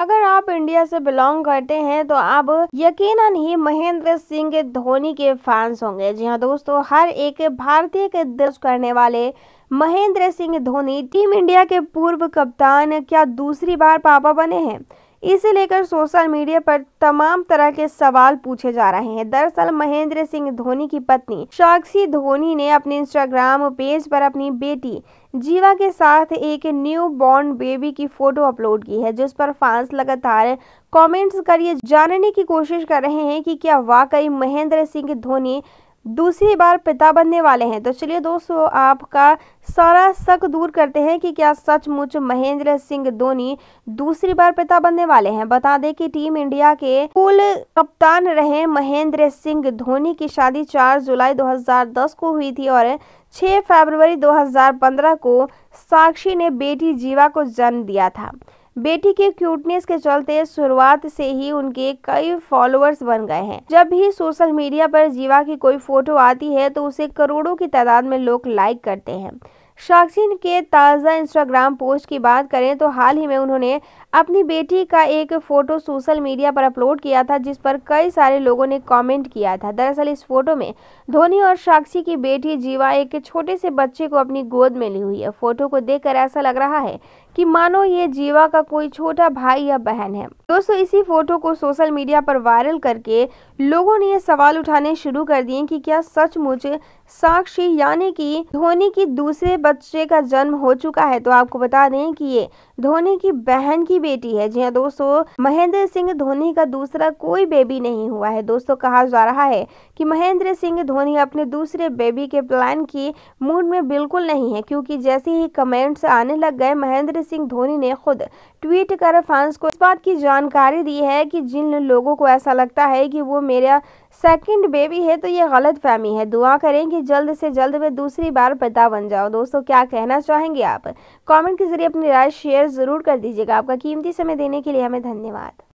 अगर आप इंडिया से बिलोंग करते हैं तो आप यकीनन ही महेंद्र सिंह धोनी के फैंस होंगे जी हाँ दोस्तों हर एक भारतीय के दिल करने वाले महेंद्र सिंह धोनी टीम इंडिया के पूर्व कप्तान क्या दूसरी बार पापा बने हैं इसे लेकर सोशल मीडिया पर तमाम तरह के सवाल पूछे जा रहे हैं दरअसल महेंद्र सिंह धोनी की पत्नी साक्षी धोनी ने अपने इंस्टाग्राम पेज पर अपनी बेटी जीवा के साथ एक न्यू बॉर्न बेबी की फोटो अपलोड की है जिस पर फैंस लगातार कमेंट्स कर ये जानने की कोशिश कर रहे हैं कि क्या वाकई महेंद्र सिंह धोनी दूसरी बार पिता बनने वाले हैं तो चलिए दोस्तों आपका सारा शक दूर करते हैं कि क्या सचमुच महेंद्र सिंह धोनी दूसरी बार पिता बनने वाले हैं बता दें कि टीम इंडिया के कुल कप्तान रहे महेंद्र सिंह धोनी की शादी 4 जुलाई 2010 को हुई थी और 6 फरवरी 2015 को साक्षी ने बेटी जीवा को जन्म दिया था बेटी के क्यूटनेस के चलते शुरुआत से ही उनके कई फॉलोअर्स बन गए हैं जब भी सोशल मीडिया पर जीवा की कोई फोटो आती है तो उसे करोड़ों की तादाद में लोग लाइक करते हैं शाक्षी के ताज़ा इंस्टाग्राम पोस्ट की बात करें तो हाल ही में उन्होंने अपनी बेटी का एक फ़ोटो सोशल मीडिया पर अपलोड किया था जिस पर कई सारे लोगों ने कमेंट किया था दरअसल इस फोटो में धोनी और साक्षी की बेटी जीवा एक छोटे से बच्चे को अपनी गोद में ली हुई है फोटो को देखकर ऐसा लग रहा है कि मानो ये जीवा का कोई छोटा भाई या बहन है दोस्तों इसी फोटो को सोशल मीडिया पर वायरल करके लोगों ने ये सवाल उठाने शुरू कर दिए कि क्या सचमुच साक्षी यानी कि धोनी की दूसरे बच्चे का जन्म हो चुका है तो आपको बता दें कि ये धोनी की बहन की बेटी है जी हाँ दोस्तों महेंद्र सिंह धोनी का दूसरा कोई बेबी नहीं हुआ है दोस्तों कहा जा रहा है कि महेंद्र सिंह धोनी अपने दूसरे बेबी के प्लान की मूड में बिल्कुल नहीं है क्योंकि जैसे ही कमेंट्स आने लग गए महेंद्र सिंह धोनी ने खुद ट्वीट कर फैंस को इस बात की जानकारी दी है कि जिन लोगों को ऐसा लगता है कि वो मेरा सेकंड बेबी है तो ये गलत फहमी है दुआ करें कि जल्द से जल्द वे दूसरी बार पिता बन जाओ दोस्तों क्या कहना चाहेंगे आप कमेंट के जरिए अपनी राय शेयर ज़रूर कर दीजिएगा आपका कीमती समय देने के लिए हमें धन्यवाद